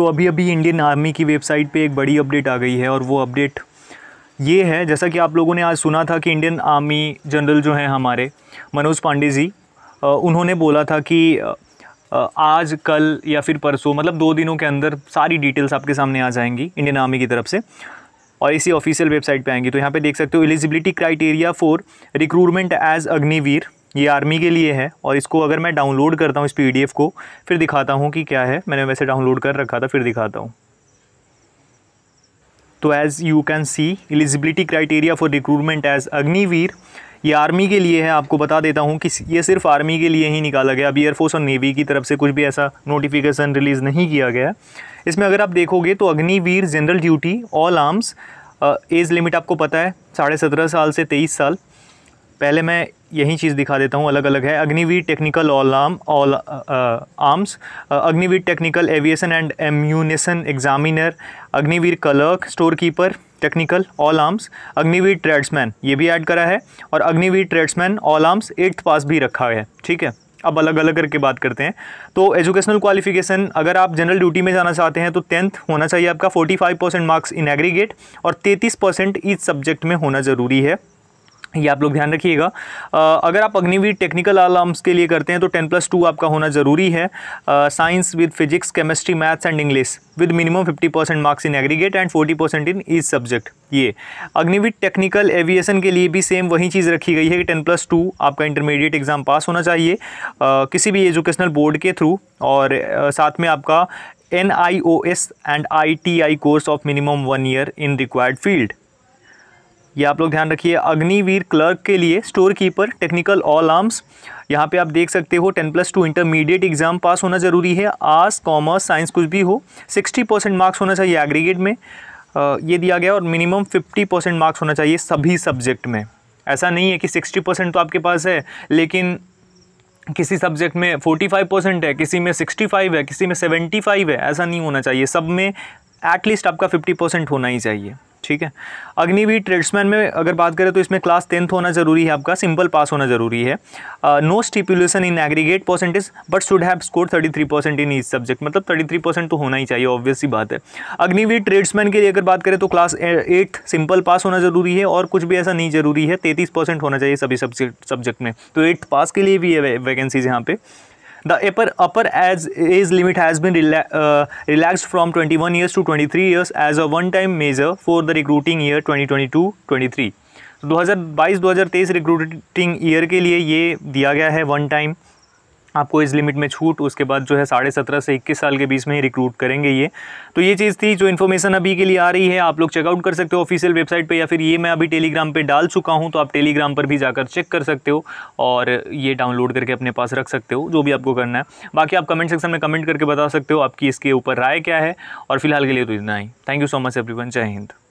तो अभी अभी इंडियन आर्मी की वेबसाइट पे एक बड़ी अपडेट आ गई है और वो अपडेट ये है जैसा कि आप लोगों ने आज सुना था कि इंडियन आर्मी जनरल जो हैं हमारे मनोज पांडे जी उन्होंने बोला था कि आज कल या फिर परसों मतलब दो दिनों के अंदर सारी डिटेल्स आपके सामने आ जाएंगी इंडियन आर्मी की तरफ से और इसी ऑफिशियल वेबसाइट पे आएंगी तो यहाँ पे देख सकते हो eligibility criteria for recruitment as Agniveer ये आर्मी के लिए है और इसको अगर मैं डाउनलोड करता हूँ इस पी को फिर दिखाता हूँ कि क्या है मैंने वैसे डाउनलोड कर रखा था फिर दिखाता हूँ तो as you can see eligibility criteria for recruitment as Agniveer ये आर्मी के लिए है आपको बता देता हूँ कि ये सिर्फ आर्मी के लिए ही निकाला गया अभी एयरफोर्स और नेवी की तरफ से कुछ भी ऐसा नोटिफिकेशन रिलीज़ नहीं किया गया इसमें अगर आप देखोगे तो Agniveer general duty all arms age limit आपको पता है साढ़े सत्रह साल से तेईस साल पहले मैं यही चीज़ दिखा देता हूँ अलग अलग है Agniveer technical all arm all arms Agniveer technical aviation and ammunition examiner Agniveer clerk store keeper technical all arms Agniveer tradesman ये भी ऐड करा है और Agniveer tradesman all arms eighth pass भी रखा है ठीक है अब अलग अलग करके बात करते हैं तो एजुकेशनल क्वालिफिकेशन अगर आप जनरल ड्यूटी में जाना चाहते हैं तो टेंथ होना चाहिए आपका 45 परसेंट मार्क्स इन एग्रीगेट और 33 परसेंट ईच सब्जेक्ट में होना ज़रूरी है ये आप लोग ध्यान रखिएगा अगर आप अग्निवीर टेक्निकल आलम्स के लिए करते हैं तो टेन प्लस टू आपका होना ज़रूरी है science with physics chemistry maths and English with minimum fifty percent marks in aggregate and forty percent in each subject ये अग्निवीर टेक्निकल एविएशन के लिए भी सेम वही चीज़ रखी गई है कि टेन प्लस टू आपका इंटरमीडिएट एग्ज़ाम पास होना चाहिए आ, किसी भी एजुकेशनल बोर्ड के थ्रू और आ, साथ में आपका N I O S and I T I course of minimum one year in required field ये आप लोग ध्यान रखिए अग्निवीर क्लर्क के लिए store keeper technical all arms यहाँ पे आप देख सकते हो ten plus two intermediate exam pass होना ज़रूरी है आर्ट्स कॉमर्स साइंस कुछ भी हो सिक्सटी परसेंट मार्क्स होना चाहिए एग्रीगेट में ये दिया गया और मिनिमम फिफ्टी परसेंट मार्क्स होना चाहिए सभी सब्जेक्ट में ऐसा नहीं है कि सिक्सटी परसेंट तो आपके पास है लेकिन किसी सब्जेक्ट में फोर्टी फाइव परसेंट है किसी में सिक्सटी फाइव है किसी में सेवेंटी फाइव है ऐसा नहीं होना चाहिए सब में एटलीस्ट आपका फिफ्टी परसेंट होना ही चाहिए ठीक है अग्निवीर ट्रेड्समैन में अगर बात करें तो इसमें क्लास टेंथ होना जरूरी है आपका सिंपल पास होना जरूरी है no stipulation in aggregate percentage but should have score 33 percent in each subject मतलब 33 परसेंट तो होना ही चाहिए ऑब्वियसली बात है अग्निवीर ट्रेड्समैन के लिए अगर बात करें तो क्लास एट सिंपल पास होना जरूरी है और कुछ भी ऐसा नहीं जरूरी है तैतीस होना चाहिए सभी सब्जेक्ट सब्जेक्ट में तो एट्थ पास के लिए भी है वैकेंसीज यहाँ पर the upper upper age age limit has been relaxed from twenty one years to twenty three years as a one time measure for the recruiting year twenty twenty two twenty three दो हज़ार बाईस दो हज़ार तेईस recruiting year के लिए ये दिया गया है वन टाइम आपको इस लिमिट में छूट उसके बाद जो है साढ़े सत्रह से इक्कीस साल के बीच में ही रिक्रूट करेंगे ये तो ये चीज़ थी जो इन्फॉर्मेशन अभी के लिए आ रही है आप लोग चेकआउट कर सकते हो ऑफिशियल वेबसाइट पे या फिर ये मैं अभी टेलीग्राम पे डाल चुका हूँ तो आप टेलीग्राम पर भी जाकर चेक कर सकते हो और ये डाउनलोड करके अपने पास रख सकते हो जो भी आपको करना है बाकी आप कमेंट सेक्शन में कमेंट करके बता सकते हो आपकी इसके ऊपर राय क्या है और फिलहाल के लिए तो इतना ही थैंक यू सो मच वन जय हिंद